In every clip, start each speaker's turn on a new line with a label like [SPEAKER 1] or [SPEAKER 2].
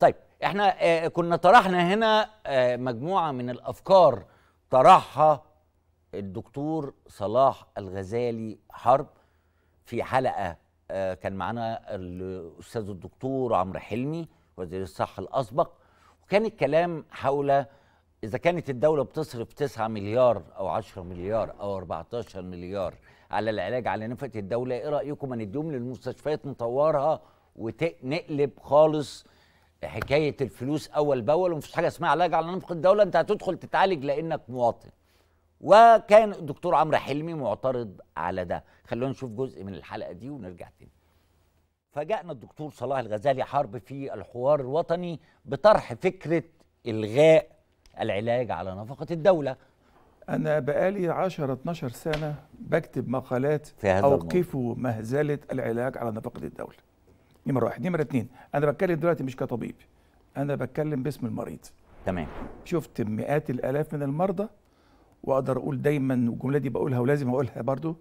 [SPEAKER 1] طيب احنا آه، كنا طرحنا هنا آه، مجموعه من الافكار طرحها الدكتور صلاح الغزالي حرب في حلقه آه، كان معانا الاستاذ الدكتور عمرو حلمي وزير الصحه الاسبق وكان الكلام حول اذا كانت الدوله بتصرف 9 مليار او 10 مليار او 14 مليار على العلاج على نفقه الدوله ايه رايكم ما نديهم للمستشفيات نطورها ونقلب خالص حكايه الفلوس اول باول ومفيش حاجه اسمها علاج على نفق الدوله انت هتدخل تتعالج لانك مواطن وكان الدكتور عمرو حلمي معترض على ده خلونا نشوف جزء من الحلقه دي ونرجع تاني فاجأنا الدكتور صلاح الغزالي حرب في الحوار الوطني بطرح فكره الغاء العلاج على نفقه الدوله
[SPEAKER 2] أنا بقالي 10 12 سنة بكتب مقالات أوقفوا مهزلة العلاج على نفقة الدولة نمره واحد نمره اتنين انا بتكلم دلوقتي مش كطبيب انا بتكلم باسم المريض تمام شفت مئات الالاف من المرضى واقدر اقول دايما والجمله دي بقولها ولازم اقولها برضو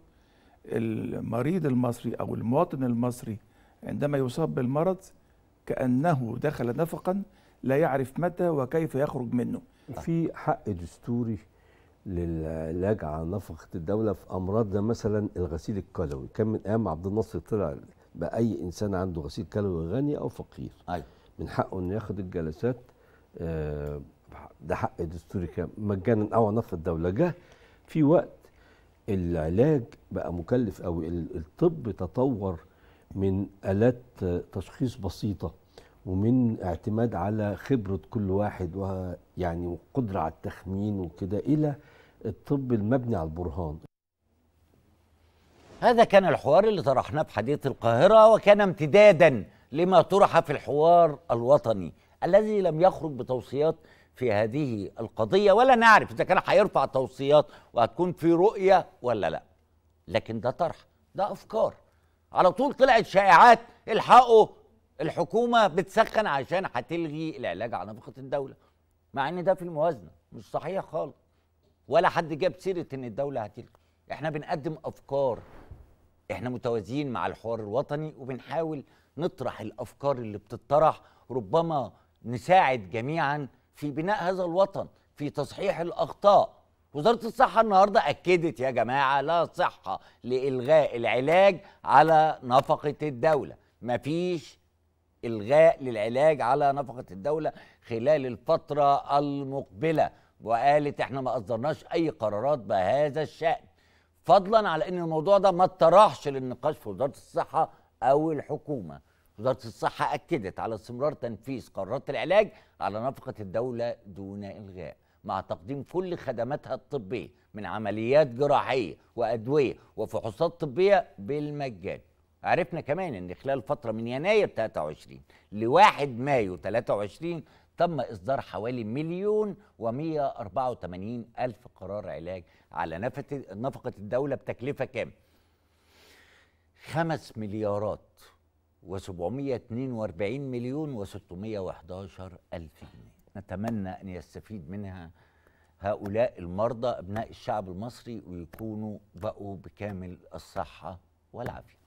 [SPEAKER 2] المريض المصري او المواطن المصري عندما يصاب بالمرض كانه دخل نفقا لا يعرف متى وكيف يخرج منه في حق دستوري
[SPEAKER 3] للعلاج على نفقه الدوله في امراض زي مثلا الغسيل الكلوي كان من ايام عبد الناصر طلع باي انسان عنده غسيل كلوي غني او فقير أي. أيوة. من حقه انه ياخد الجلسات آه، ده حق دستوري مجانا او نفط الدوله جه في وقت العلاج بقى مكلف قوي الطب تطور من الات تشخيص بسيطه ومن اعتماد على خبره كل واحد ويعني وقدره على التخمين وكده الى الطب المبني على البرهان
[SPEAKER 1] هذا كان الحوار اللي طرحناه في حديث القاهرة وكان امتدادا لما طرح في الحوار الوطني الذي لم يخرج بتوصيات في هذه القضية ولا نعرف إذا كان هيرفع توصيات وهتكون في رؤية ولا لا لكن ده طرح ده أفكار على طول طلعت شائعات الحقوا الحكومة بتسخن عشان هتلغي العلاج على نفقة الدولة مع إن ده في الموازنة مش صحيح خالص ولا حد جاب سيرة إن الدولة هتلغي إحنا بنقدم أفكار احنا متوازيين مع الحوار الوطني وبنحاول نطرح الافكار اللي بتطرح ربما نساعد جميعا في بناء هذا الوطن في تصحيح الاخطاء وزاره الصحه النهارده اكدت يا جماعه لا صحه لالغاء العلاج على نفقه الدوله مفيش الغاء للعلاج على نفقه الدوله خلال الفتره المقبله وقالت احنا ما اصدرناش اي قرارات بهذا الشان فضلا على ان الموضوع ده ما اتطرحش للنقاش في وزاره الصحه او الحكومه وزاره الصحه اكدت على استمرار تنفيذ قرارات العلاج على نفقه الدوله دون الغاء مع تقديم كل خدماتها الطبيه من عمليات جراحيه وادويه وفحوصات طبيه بالمجان عرفنا كمان ان خلال فتره من يناير 23 لواحد مايو 23 تم إصدار حوالي مليون و184 ألف قرار علاج على نفقة الدولة بتكلفة كام؟ 5 مليارات و742 مليون و611 ألف جنيه نتمنى أن يستفيد منها هؤلاء المرضى أبناء الشعب المصري ويكونوا بقوا بكامل الصحة والعافية